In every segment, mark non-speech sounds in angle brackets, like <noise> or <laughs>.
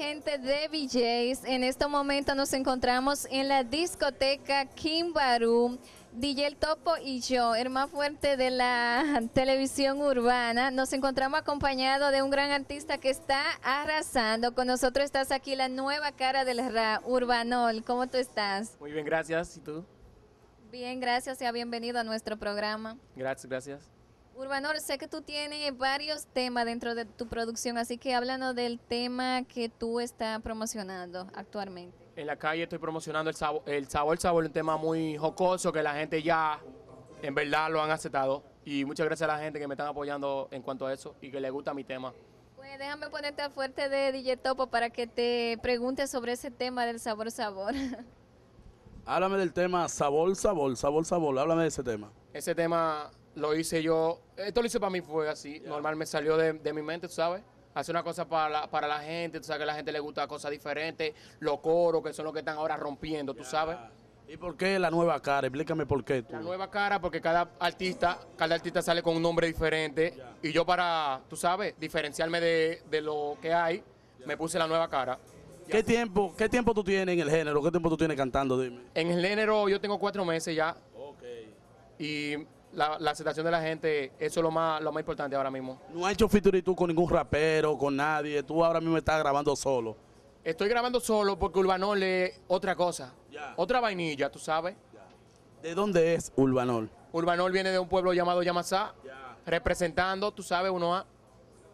gente de VJs, en este momento nos encontramos en la discoteca Kimbaru. DJ El Topo y yo, el fuerte de la <laughs> televisión urbana, nos encontramos acompañado de un gran artista que está arrasando. Con nosotros estás aquí, la nueva cara del Ra, Urbanol. ¿Cómo tú estás? Muy bien, gracias. ¿Y tú? Bien, gracias sea bienvenido a nuestro programa. Gracias, gracias. Urbanor, sé que tú tienes varios temas dentro de tu producción, así que háblanos del tema que tú estás promocionando actualmente. En la calle estoy promocionando el sabor, el sabor, sabor, un tema muy jocoso que la gente ya en verdad lo han aceptado. Y muchas gracias a la gente que me están apoyando en cuanto a eso y que le gusta mi tema. Pues déjame ponerte a fuerte de DJ Topo para que te pregunte sobre ese tema del sabor, sabor. <laughs> Háblame del tema sabor, sabor, sabor, sabor. Háblame de ese tema. Ese tema lo hice yo. Esto lo hice para mí, fue así. Normal me salió de, mi mente, ¿tú sabes? Hacer una cosa para la, para la gente, tú sabes que a la gente le gusta cosas diferentes, los coros, que son los que están ahora rompiendo, tú sabes. ¿Y por qué la nueva cara? Explícame por qué. Tú. La nueva cara, porque cada artista, cada artista sale con un nombre diferente. Y yo para, tú sabes, diferenciarme de, lo que hay, me puse la nueva cara. ¿Qué tiempo, ¿Qué tiempo tú tienes en el género? ¿Qué tiempo tú tienes cantando? Dime. En el género yo tengo cuatro meses ya. Ok. Y la, aceptación de la gente, eso es lo más, lo más importante ahora mismo. No ha hecho featuring tú con ningún rapero, con nadie, tú ahora mismo estás grabando solo. Estoy grabando solo porque Urbanol es otra cosa, otra vainilla, tú sabes. ¿De dónde es Urbanol? Urbanol viene de un pueblo llamado Yamasá, representando, tú sabes, uno a...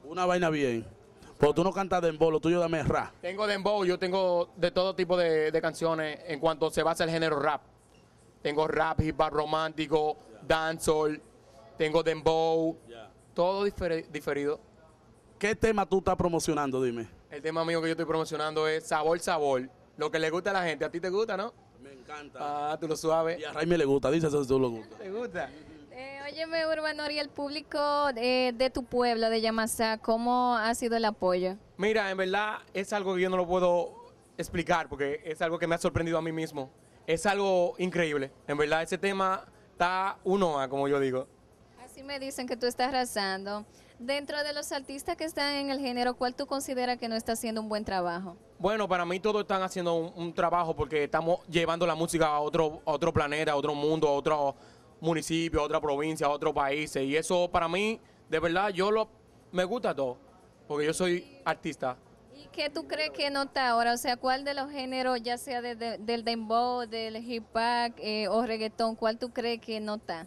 Una vaina bien. Pero tú no cantas dembow, lo tuyo dame rap. Tengo dembow, yo tengo de todo tipo de, de canciones en cuanto se basa el género rap. Tengo rap, hip hop romántico, Danzol, tengo dembow, todo diferido. ¿Qué tema tú estás promocionando, dime? El tema mío que yo estoy promocionando es Sabor Sabor, lo que le gusta a la gente. ¿A ti te gusta, no? Me encanta. Ah, tú lo sabes. Y a Raimi le gusta, dice eso, si tú lo gusta. ¿Te gusta? Eh, óyeme, Urban y el público de, eh, de tu pueblo, de Yamasá, ¿cómo ha sido el apoyo? Mira, en verdad es algo que yo no lo puedo explicar porque es algo que me ha sorprendido a mí mismo. Es algo increíble. En verdad, ese tema está uno como yo digo. Así me dicen que tú estás arrasando. Dentro de los artistas que están en el género, ¿cuál tú consideras que no está haciendo un buen trabajo? Bueno, para mí todos están haciendo un, trabajo porque estamos llevando la música a otro, otro planeta, a otro mundo, a otro municipio, a otra provincia, a otros países. Y eso para mí, de verdad, yo lo me gusta todo, porque yo soy artista. ¿Qué tú crees que nota ahora? O sea, ¿cuál de los géneros, ya sea del dembow, del hip hop eh, o reggaetón, cuál tú crees que nota?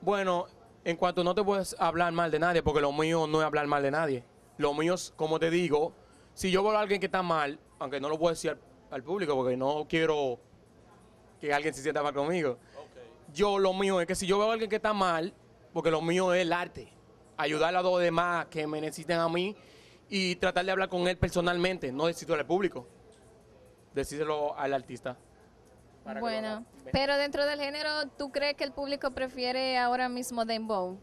Bueno, en cuanto no te puedes hablar mal de nadie, porque lo mío no es hablar mal de nadie. Lo mío es, como te digo, si yo veo a alguien que está mal, aunque no lo puedo decir al, público, porque no quiero que alguien se sienta mal conmigo. Yo lo mío es que si yo veo a alguien que está mal, porque lo mío es el arte, ayudar a los demás que me necesiten a mí y tratar de hablar con él personalmente, no decirlo al público, decírselo al artista. bueno, pero dentro del género, ¿tú crees que el público prefiere ahora mismo dembow?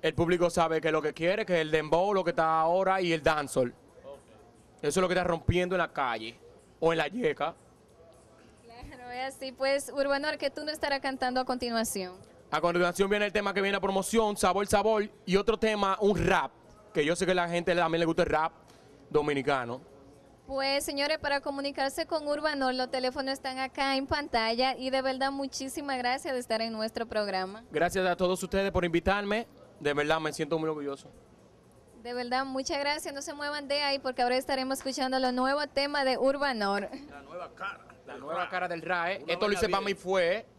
El público sabe que lo que quiere, que es el dembow, lo que está ahora y el dancehall. Eso es lo que está rompiendo en la calle o en la yeca. Claro, es así. Pues, Urbano, que tú no estarás cantando a continuación. A continuación viene el tema que viene a promoción, Sabor, Sabor, y otro tema, un rap que yo sé que a la gente también le gusta el rap dominicano. Pues señores, para comunicarse con Urbanor, los teléfonos están acá en pantalla y de verdad muchísimas gracias de estar en nuestro programa. Gracias a todos ustedes por invitarme, de verdad me siento muy orgulloso. De verdad, muchas gracias, no se muevan de ahí porque ahora estaremos escuchando los nuevo tema de Urbanor. La nueva cara. La nueva cara del RAE. ¿eh? Esto lo hice para mí fue... ¿eh?